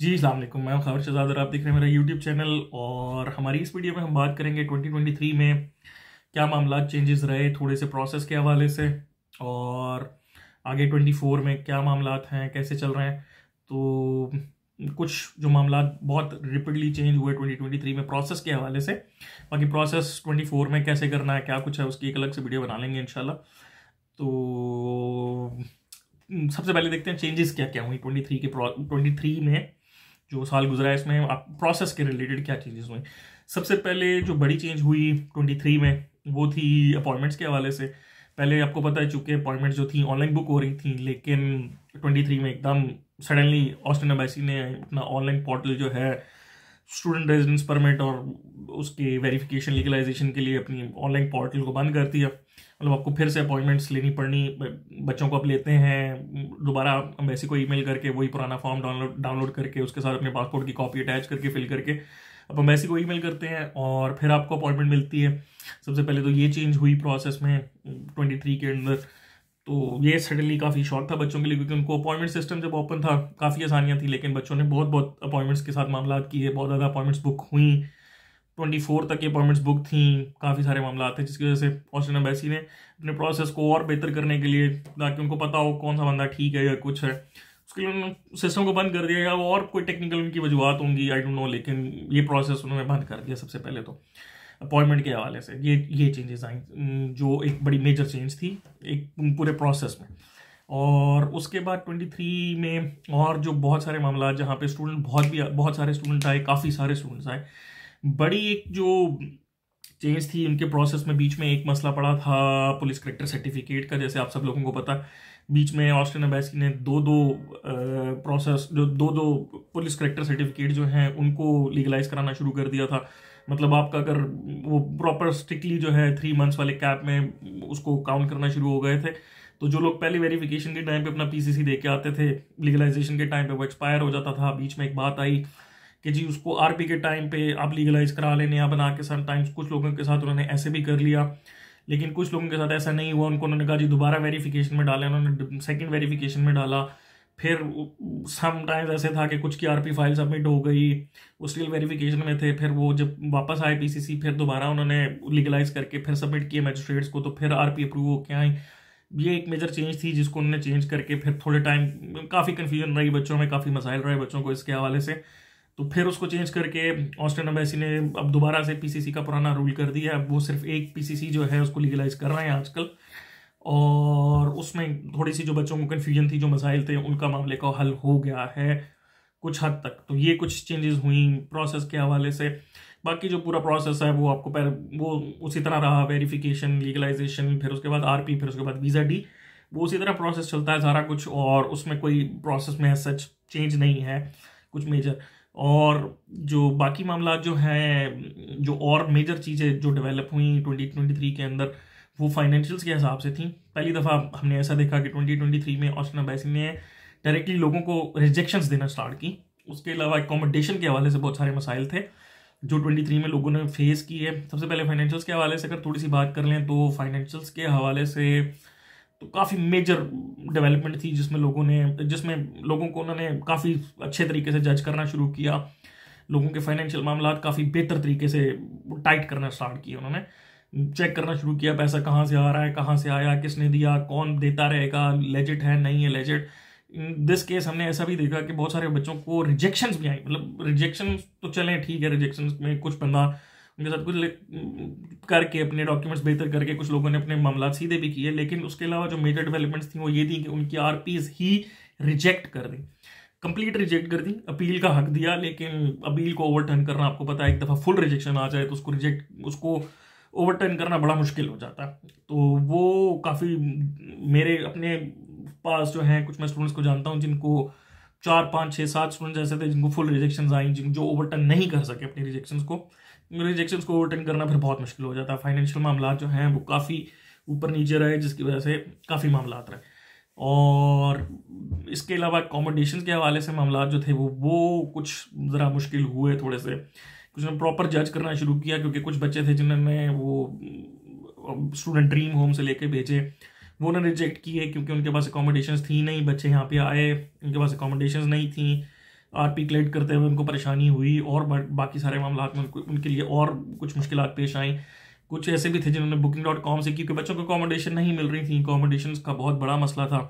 जी अलैक्म मैं खबर शजाद और आप देख रहे हैं मेरा यूट्यूब चैनल और हमारी इस वीडियो में हम बात करेंगे 2023 में क्या मामला चेंजेस रहे थोड़े से प्रोसेस के हवाले से और आगे 24 में क्या मामला हैं कैसे चल रहे हैं तो कुछ जो मामला बहुत रिपिडली चेंज हुए 2023 में प्रोसेस के हवाले से बाकी प्रोसेस 24 में कैसे करना है क्या कुछ है उसकी एक अलग से वीडियो बना लेंगे इन तो सबसे पहले देखते हैं चेंजेस क्या क्या हुई 23 के 23 में जो साल गुजरा है इसमें आप प्रोसेस के रिलेटेड क्या चेंजेस हुए सबसे पहले जो बड़ी चेंज हुई 23 में वो थी अपॉइंटमेंट्स के हवाले से पहले आपको पता है चूँकि अपॉइंटमेंट्स जो थी ऑनलाइन बुक हो रही थी लेकिन 23 में एकदम सडनली ऑस्ट्रेन एम्बेसी ने अपना ऑनलाइन पोर्टल जो है स्टूडेंट रेजिडेंस परमिट और उसके वेरिफिकेशन लीगलाइजेशन के लिए अपनी ऑनलाइन पोर्टल को बंद करती है मतलब आपको फिर से अपॉइंटमेंट्स लेनी पड़नी बच्चों को आप लेते हैं दोबारा वैसे को ईमेल करके वही पुराना फॉर्म डाउनलोड डाउनलोड करके उसके साथ अपने पासपोर्ट की कॉपी अटैच करके फिल करके अब हम ऐसी को ईमेल करते हैं और फिर आपको अपॉइंटमेंट मिलती है सबसे पहले तो ये चेंज हुई प्रोसेस में ट्वेंटी थ्री के अंदर तो ये सडनली काफ़ी शॉर्ट था बच्चों के लिए क्योंकि उनको अपॉइंटमेंट सिस्टम जब ओपन था काफ़ी आसानियाँ थी लेकिन बच्चों ने बहुत बहुत अपॉइंटमेंट्स के साथ मामला किए बहुत ज़्यादा अपॉइंटमेंट्स बुक हुई ट्वेंटी फोर तक की अपॉइंटमेंट्स बुक थी काफ़ी सारे मामला थे जिसकी वजह से ऑस्ट्रेलियन एम्बेसी ने अपने प्रोसेस को और बेहतर करने के लिए ताकि उनको पता हो कौन सा बंदा ठीक है या कुछ है उसके लिए उन्होंने सिस्टम को बंद कर दिया या और कोई टेक्निकल उनकी वजूहत होंगी आई डोंट नो लेकिन ये प्रोसेस उन्होंने बंद कर दिया सबसे पहले तो अपॉइंटमेंट के हवाले से ये ये चेंजेस आई जो एक बड़ी मेजर चेंज थी एक पूरे प्रोसेस में और उसके बाद 23 में और जो बहुत सारे मामला जहाँ पे स्टूडेंट बहुत भी बहुत सारे स्टूडेंट आए काफ़ी सारे स्टूडेंट्स आए बड़ी एक जो चेंज थी इनके प्रोसेस में बीच में एक मसला पड़ा था पुलिस करेक्टर सर्टिफिकेट का जैसे आप सब लोगों को पता बीच में ऑस्ट्रेन अम्बेसी ने दो दो प्रोसेस जो दो दो पुलिस करेक्टर सर्टिफिकेट जो हैं उनको लीगलाइज कराना शुरू कर दिया था मतलब आपका अगर वो प्रॉपर स्ट्रिक्टली जो है थ्री मंथ्स वाले कैप में उसको काउंट करना शुरू हो गए थे तो जो लोग पहले वेरिफिकेशन के टाइम पे अपना पीसीसी दे के आते थे लीगलाइजेशन के टाइम पे वो एक्सपायर हो जाता था बीच में एक बात आई कि जी उसको आरपी के टाइम पे आप लीगलाइज करा लेने या बना के टाइम्स कुछ लोगों के साथ उन्होंने ऐसे भी कर लिया लेकिन कुछ लोगों के साथ ऐसा नहीं हुआ उनको उन्होंने कहा जी दोबारा वेरीफिकेशन में डाला उन्होंने सेकेंड वेरीफिकेशन में डाला फिर समटाइम्स ऐसे था कि कुछ की आरपी फाइल सबमिट हो गई वो स्टिल वेरिफिकेशन में थे फिर वो जब वापस आए पीसीसी फिर दोबारा उन्होंने लीगलाइज करके फिर सबमिट किए मजिस्ट्रेट्स को तो फिर आरपी अप्रूव होके आई ये एक मेजर चेंज थी जिसको उन्होंने चेंज करके फिर थोड़े टाइम काफ़ी कन्फ्यूजन रही बच्चों में काफ़ी मसाइल रहे बच्चों को इसके हवाले से तो फिर उसको चेंज करके ऑस्ट्रेन अम्बेसी ने अब दोबारा से पीसीसी का पुराना रूल कर दिया अब वो सिर्फ एक पीसीसी जो है उसको लीगलाइज कर रहे हैं आजकल और उसमें थोड़ी सी जो बच्चों को कन्फ्यूजन थी जो मसाइल थे उनका मामले का हल हो गया है कुछ हद तक तो ये कुछ चेंजेस हुई प्रोसेस के हवाले से बाकी जो पूरा प्रोसेस है वो आपको पहले वो उसी तरह रहा वेरिफिकेशन लीगलाइजेशन फिर उसके बाद आर फिर उसके बाद वीज़ा डी वो उसी तरह प्रोसेस चलता है सारा कुछ और उसमें कोई प्रोसेस में सच चेंज नहीं है कुछ मेजर और जो बाकी मामला जो हैं जो और मेजर चीज़ें जो डेवलप हुई ट्वेंटी ट्वेंटी थ्री के अंदर वो फाइनेंशियल्स के हिसाब से थी पहली दफ़ा हमने ऐसा देखा कि 2023 में ऑस्टिन अबैसी ने डायरेक्टली लोगों को रिजेक्शंस देना स्टार्ट की उसके अलावा एकोमोडेशन के हवाले से बहुत सारे मसाइल थे जो 23 में लोगों ने फेस किए सबसे पहले फाइनेंशियल्स के हवाले से अगर थोड़ी सी बात कर लें तो फाइनेंशियल्स के हवाले से तो काफ़ी मेजर डेवलपमेंट थी जिसमें लोगों ने जिसमें लोगों को उन्होंने काफ़ी अच्छे तरीके से जज करना शुरू किया लोगों के फाइनेंशियल मामला काफ़ी बेहतर तरीके से टाइट करना स्टार्ट किए उन्होंने चेक करना शुरू किया पैसा कहाँ से आ रहा है कहाँ से आया किसने दिया कौन देता रहेगा लेजिट है नहीं है लेजिट इन दिस केस हमने ऐसा भी देखा कि बहुत सारे बच्चों को रिजेक्शन भी आई मतलब रिजेक्शन तो चले ठीक है रिजेक्शन में कुछ बंदा उनके साथ कुछ करके अपने डॉक्यूमेंट्स बेहतर करके कुछ लोगों ने अपने मामला सीधे भी किए लेकिन उसके अलावा जो मेजर डेवलपमेंट्स थी वो ये थी कि उनकी आर ही रिजेक्ट कर दी कंप्लीट रिजेक्ट कर दी अपील का हक दिया लेकिन अपील को ओवरटर्न करना आपको पता है एक दफ़ा फुल रिजेक्शन आ जाए तो उसको रिजेक्ट उसको ओवरटर्न करना बड़ा मुश्किल हो जाता तो वो काफ़ी मेरे अपने पास जो हैं कुछ मैं स्टूडेंट्स को जानता हूँ जिनको चार पाँच छः सात स्टूडेंट्स ऐसे थे जिनको फुल रिजेक्शन आई जिन जो ओवरटर्न नहीं कर सके अपने रिजेक्शन को रिजेक्शन को ओवरटर्न करना फिर बहुत मुश्किल हो जाता है फाइनेंशियल मामला जो हैं वो काफ़ी ऊपर नीचे रहे जिसकी वजह से काफ़ी मामला रहे और इसके अलावा अकोमोडेशन के हवाले से मामला जो थे वो वो कुछ ज़रा मुश्किल हुए थोड़े से उसने प्रॉपर जज करना शुरू किया क्योंकि कुछ बच्चे थे जिन्होंने वो स्टूडेंट ड्रीम होम से लेके भेजे वो उन्होंने रिजेक्ट किए क्योंकि उनके पास अकोमोडेशन थी नहीं बच्चे यहाँ पे आए उनके पास अकोमोडेशन नहीं थी आर पी क्लेट करते हुए उनको परेशानी हुई और बाकी सारे मामला में उनके लिए और कुछ मुश्किल पेश आई कुछ ऐसे भी थे जिन्होंने बुकिंग डॉट कॉम से क्योंकि बच्चों को अकोमोडेशन नहीं मिल रही थी अकोमोडेशन का बहुत बड़ा मसला था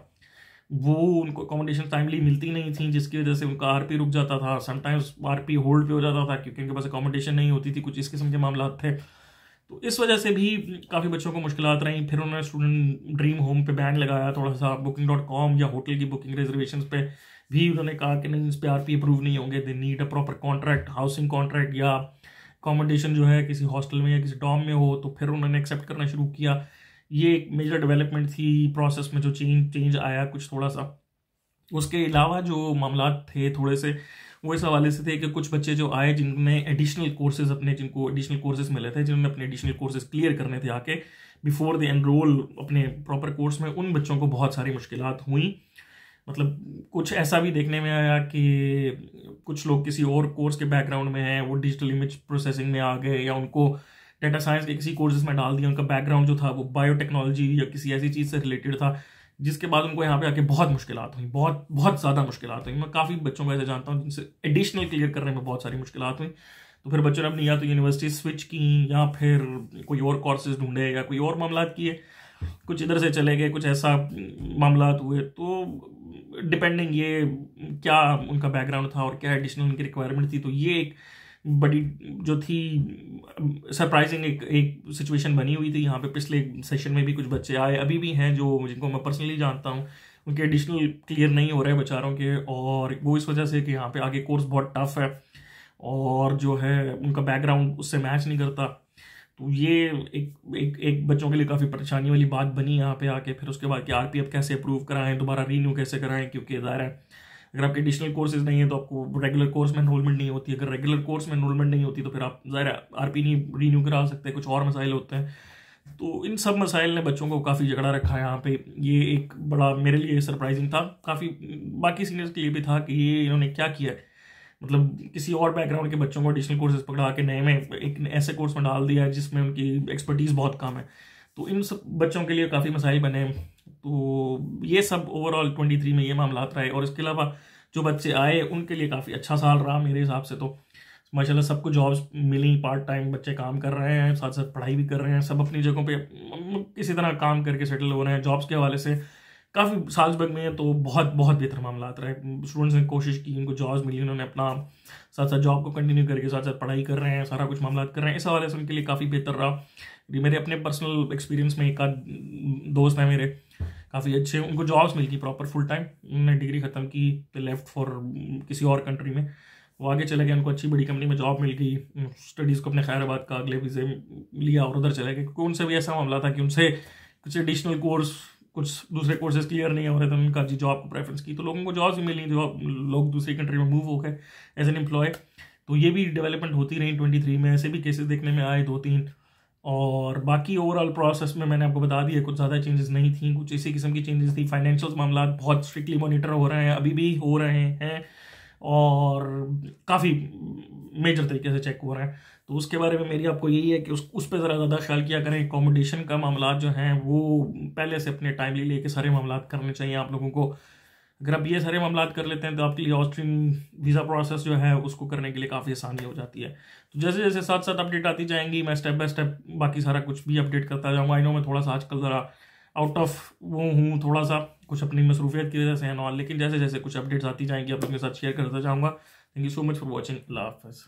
वो उनको अकोमोडेशन टाइमली मिलती नहीं थी जिसकी वजह से उनका आर रुक जाता था समटाइम्स पी होल्ड पे हो जाता था क्योंकि उनके पास अकोमोडेशन नहीं होती थी कुछ इस किस्म के मामला थे तो इस वजह से भी काफ़ी बच्चों को मुश्किल रहीं फिर उन्होंने स्टूडेंट ड्रीम होम पे बैन लगाया थोड़ा सा बुकिंग डॉट कॉम या होटल की बुकिंग रिजर्वेशन पे भी उन्होंने कहा कि नहीं इस पर आर पी अप्रूव नहीं होंगे they need a proper contract housing contract या अकोमोडेशन जो है किसी हॉस्टल में या किसी डॉम में हो तो फिर उन्होंने एक्सेप्ट करना शुरू किया ये एक मेजर डेवलपमेंट थी प्रोसेस में जो चेंज चेंज आया कुछ थोड़ा सा उसके अलावा जो मामला थे थोड़े से वो इस हवाले से थे कि कुछ बच्चे जो आए जिनमें एडिशनल कोर्सेज अपने जिनको एडिशनल कोर्सेज मिले थे जिन्होंने अपने एडिशनल कोर्सेज क्लियर करने थे आके बिफोर द एनरोल अपने प्रॉपर कोर्स में उन बच्चों को बहुत सारी मुश्किल हुई मतलब कुछ ऐसा भी देखने में आया कि कुछ लोग किसी और कोर्स के बैकग्राउंड में हैं वो डिजिटल इमेज प्रोसेसिंग में आ गए या उनको डेटा साइंस के किसी कोर्सेज में डाल दिया उनका बैकग्राउंड जो था वो बायोटेक्नोलॉजी या किसी ऐसी चीज़ से रिलेटेड था जिसके बाद उनको यहाँ पे आके बहुत मुश्किल हुई बहुत बहुत ज़्यादा मुश्किल हुई मैं काफ़ी बच्चों को ऐसे जानता हूँ जिनसे एडिशनल क्लियर करने में बहुत सारी मुश्किल हुई तो फिर बच्चों ने अपनी या तो यूनिवर्सिटी स्विच की या फिर कोई और कोर्सेज ढूंढे या कोई और मामला किए कुछ इधर से चले गए कुछ ऐसा मामला हुए तो डिपेंडिंग ये क्या उनका बैकग्राउंड था और क्या एडिशनल उनकी रिक्वायरमेंट थी तो ये एक बड़ी जो थी सरप्राइजिंग एक एक सिचुएशन बनी हुई थी यहाँ पे पिछले सेशन में भी कुछ बच्चे आए अभी भी हैं जो जिनको मैं पर्सनली जानता हूँ उनके एडिशनल क्लियर नहीं हो रहे हैं बेचारों के और वो इस वजह से कि यहाँ पे आगे कोर्स बहुत टफ है और जो है उनका बैकग्राउंड उससे मैच नहीं करता तो ये एक एक एक बच्चों के लिए काफ़ी परेशानी वाली बात बनी यहाँ पे आके फिर उसके बाद कि आर कैसे अप्रूव कराएं दोबारा रीन्यू कैसे कराएं क्योंकि ज़ाहिर है अगर आपके एडिशनल कोर्सेज नहीं है तो आपको रेगुलर कोर्स में इनरोलमेंट नहीं होती अगर रेगुलर कोर्स में इनरोलमेंट नहीं होती तो फिर आप ज़ाहिर आर पी नहीं रीन्यू करा सकते कुछ और मसाइल होते हैं तो इन सब मसाइल ने बच्चों को काफ़ी झगड़ा रखा है यहाँ पे ये एक बड़ा मेरे लिए सरप्राइजिंग था काफ़ी बाकी सीनियर्स के लिए भी था कि ये इन्होंने क्या किया है मतलब किसी और बैकग्राउंड के बच्चों को एडिशनल कोर्सेज पकड़ा के नए में एक ऐसे कोर्स में डाल दिया है जिसमें उनकी एक्सपर्टीज़ बहुत कम है तो इन सब बच्चों के लिए काफ़ी मसाइल बने तो ये सब ओवरऑल ट्वेंटी थ्री में ये मामला रहे और इसके अलावा जो बच्चे आए उनके लिए काफ़ी अच्छा साल रहा मेरे हिसाब से तो माशाल्लाह सबको जॉब्स मिली पार्ट टाइम बच्चे काम कर रहे हैं साथ साथ पढ़ाई भी कर रहे हैं सब अपनी जगहों पे किसी तरह काम करके सेटल हो रहे हैं जॉब्स के हवाले से काफ़ी साल भर में तो बहुत बहुत बेहतर मामला रहे स्टूडेंट्स ने कोशिश की उनको जॉब्स मिली उन्होंने अपना साथ साथ जॉब को कंटिन्यू करके साथ साथ पढ़ाई कर रहे हैं सारा कुछ मामला कर रहे हैं इस हवाले से उनके लिए काफ़ी बेहतर रहा मेरे अपने पर्सनल एक्सपीरियंस में एक आध दोस्त हैं मेरे काफ़ी अच्छे उनको जॉब्स मिल गई प्रॉपर फुल टाइम उन्होंने डिग्री ख़त्म की तो लेफ्ट फॉर किसी और कंट्री में वो आगे चले गए उनको अच्छी बड़ी कंपनी में जॉब मिल गई स्टडीज़ को अपने खैराबाद का अगले वीज़े लिया और उधर चले गए क्योंकि उनसे भी ऐसा मामला था कि उनसे कुछ एडिशनल कोर्स कुछ दूसरे कोर्सेज क्लियर नहीं हो रहे थे उनका जी जॉब को प्रेफरेंस की तो लोगों को जॉब्स भी मिली जॉब लोग दूसरी कंट्री में मूव हो गए एज एन एम्प्लॉय तो ये भी डेवलपमेंट होती रही ट्वेंटी थ्री में ऐसे भी केसेज देखने में आए दो तीन और बाकी ओवरऑल प्रोसेस में मैंने आपको बता दिया कुछ ज़्यादा चेंजेस नहीं थी कुछ इसी किस्म की चेंजेस थी फाइनेंशियल मामला बहुत स्ट्रिक्टली मॉनिटर हो रहे हैं अभी भी हो रहे हैं और काफ़ी मेजर तरीके से चेक हो रहे हैं तो उसके बारे में मेरी आपको यही है कि उस उस पर ज़रा ज़्यादा ख्याल किया करें एकोमोडेशन का मामला जो हैं वो पहले से अपने टाइमली लेके सारे मामला करने चाहिए आप लोगों को अगर आप ये सारे मामला कर लेते हैं तो आपके लिए ऑस्ट्रीन वीज़ा प्रोसेस जो है उसको करने के लिए काफ़ी आसानी हो जाती है तो जैसे जैसे साथ साथ अपडेट आती जाएंगी मैं स्टेप बाय स्टेप बाकी सारा कुछ भी अपडेट करता जाऊँगा आई नो मैं थोड़ा सा आजकल ज़रा आउट ऑफ वो हूँ थोड़ा सा कुछ अपनी मसरूफियत की वजह से है नॉल लेकिन जैसे जैसे कुछ अपडेट्स आती जाएंगी अपने साथ शेयर करता जाऊँगा thank you so much for watching अल्लाह हाफ़